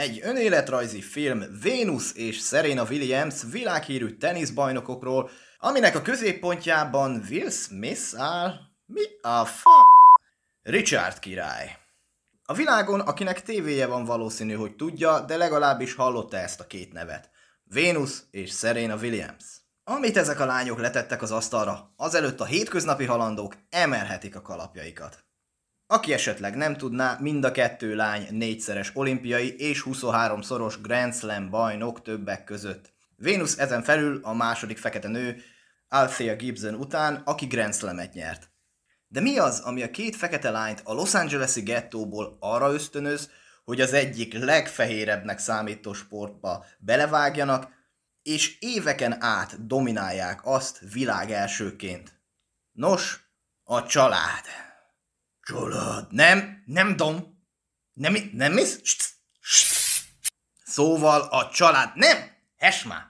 Egy önéletrajzi film Vénusz és Serena Williams világhírű teniszbajnokokról, aminek a középpontjában Will Smith áll... Mi a f... Richard király. A világon, akinek tévéje van valószínű, hogy tudja, de legalábbis hallotta ezt a két nevet. Vénusz és Serena Williams. Amit ezek a lányok letettek az asztalra, azelőtt a hétköznapi halandók emelhetik a kalapjaikat. Aki esetleg nem tudná, mind a kettő lány négyszeres olimpiai és 23-szoros Grand Slam bajnok többek között. Vénusz ezen felül a második fekete nő Althea Gibson után, aki Grand Slam-et nyert. De mi az, ami a két fekete lányt a Los Angeles-i gettóból arra ösztönöz, hogy az egyik legfehérebbnek számító sportba belevágjanak, és éveken át dominálják azt világ elsőként? Nos, a család. Család. Nem, nem dom. Nem, nem mész? Szóval a család. Nem, esmá.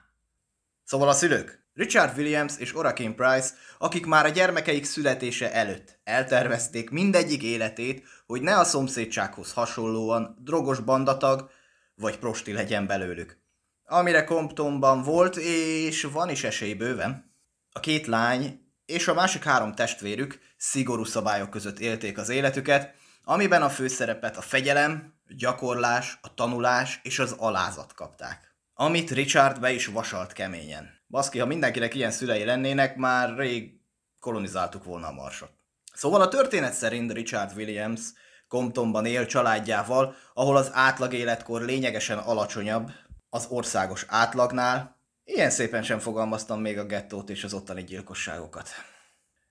Szóval a szülők. Richard Williams és Orakin Price, akik már a gyermekeik születése előtt eltervezték mindegyik életét, hogy ne a szomszédsághoz hasonlóan drogos bandatag vagy prosti legyen belőlük. Amire Comptonban volt, és van is esély bőven. A két lány és a másik három testvérük szigorú szabályok között élték az életüket, amiben a főszerepet a fegyelem, gyakorlás, a tanulás és az alázat kapták. Amit Richard be is vasalt keményen. Baszki, ha mindenkinek ilyen szülei lennének, már rég kolonizáltuk volna a marsot. Szóval a történet szerint Richard Williams Comptonban él családjával, ahol az átlag életkor lényegesen alacsonyabb az országos átlagnál, Ilyen szépen sem fogalmaztam még a gettót és az ottani gyilkosságokat.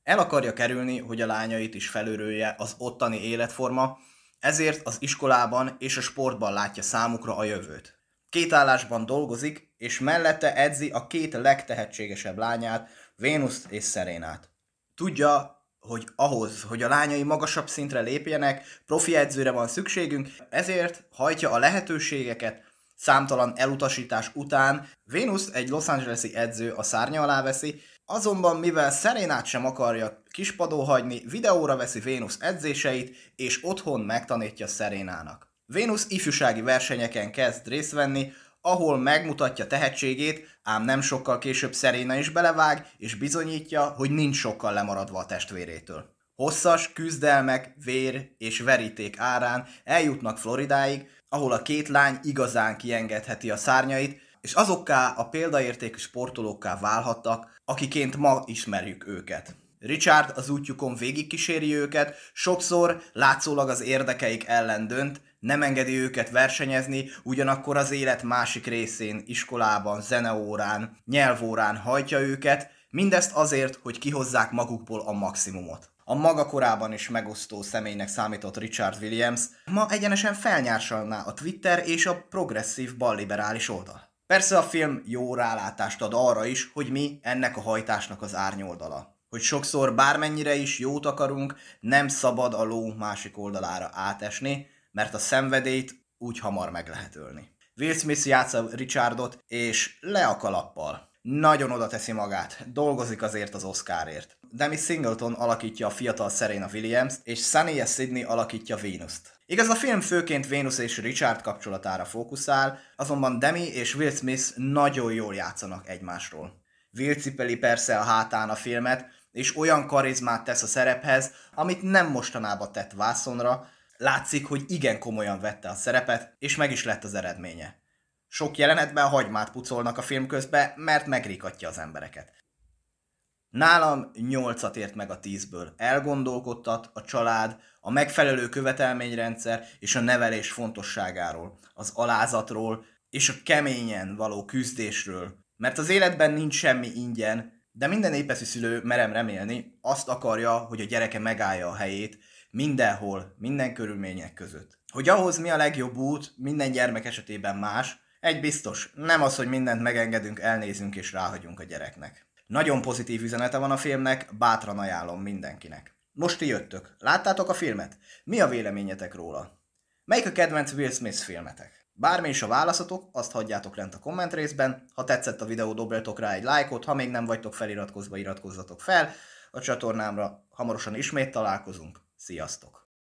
El akarja kerülni, hogy a lányait is felörölje az ottani életforma, ezért az iskolában és a sportban látja számukra a jövőt. Két állásban dolgozik, és mellette edzi a két legtehetségesebb lányát, Vénuszt és Szerénát. Tudja, hogy ahhoz, hogy a lányai magasabb szintre lépjenek, profi edzőre van szükségünk, ezért hajtja a lehetőségeket, számtalan elutasítás után Vénusz egy Los Angelesi edző a szárnya alá veszi, azonban mivel Szerénát sem akarja kispadó hagyni, videóra veszi Vénusz edzéseit, és otthon megtanítja Szerénának. Vénusz ifjúsági versenyeken kezd részt venni, ahol megmutatja tehetségét, ám nem sokkal később Szeréna is belevág, és bizonyítja, hogy nincs sokkal lemaradva a testvérétől. Hosszas küzdelmek, vér és veríték árán eljutnak Floridáig, ahol a két lány igazán kiengedheti a szárnyait, és azokká a példaértékű sportolókká válhattak, akiként ma ismerjük őket. Richard az útjukon végigkíséri őket, sokszor látszólag az érdekeik ellen dönt, nem engedi őket versenyezni, ugyanakkor az élet másik részén, iskolában, zeneórán, nyelvórán hajtja őket, mindezt azért, hogy kihozzák magukból a maximumot a maga korában is megosztó személynek számított Richard Williams ma egyenesen felnyársalná a Twitter és a progresszív balliberális oldal. Persze a film jó rálátást ad arra is, hogy mi ennek a hajtásnak az árnyoldala. Hogy sokszor bármennyire is jót akarunk, nem szabad a ló másik oldalára átesni, mert a szenvedélyt úgy hamar meg lehet ölni. Will Smith játsza Richardot, és le a kalappal nagyon oda teszi magát, dolgozik azért az Oscarért. Demi Singleton alakítja a fiatal Serena williams és Sunny Sidney alakítja Venus-t. Igaz, a film főként Venus és Richard kapcsolatára fókuszál, azonban Demi és Will Smith nagyon jól játszanak egymásról. Will cipeli persze a hátán a filmet, és olyan karizmát tesz a szerephez, amit nem mostanában tett vászonra, látszik, hogy igen komolyan vette a szerepet, és meg is lett az eredménye. Sok jelenetben hagymát pucolnak a film közben, mert megrikatja az embereket. Nálam 8-at ért meg a 10-ből. Elgondolkodtat a család, a megfelelő követelményrendszer és a nevelés fontosságáról, az alázatról és a keményen való küzdésről. Mert az életben nincs semmi ingyen, de minden épeszi szülő, merem remélni, azt akarja, hogy a gyereke megállja a helyét, mindenhol, minden körülmények között. Hogy ahhoz mi a legjobb út, minden gyermek esetében más, egy biztos, nem az, hogy mindent megengedünk, elnézünk és ráhagyunk a gyereknek. Nagyon pozitív üzenete van a filmnek, bátran ajánlom mindenkinek. Most ti jöttök. Láttátok a filmet? Mi a véleményetek róla? Melyik a kedvenc Will Smith filmetek? Bármi is a válaszatok, azt hagyjátok lent a komment részben. Ha tetszett a videó, dobjatok rá egy lájkot, ha még nem vagytok feliratkozva, iratkozzatok fel a csatornámra. Hamarosan ismét találkozunk. Sziasztok!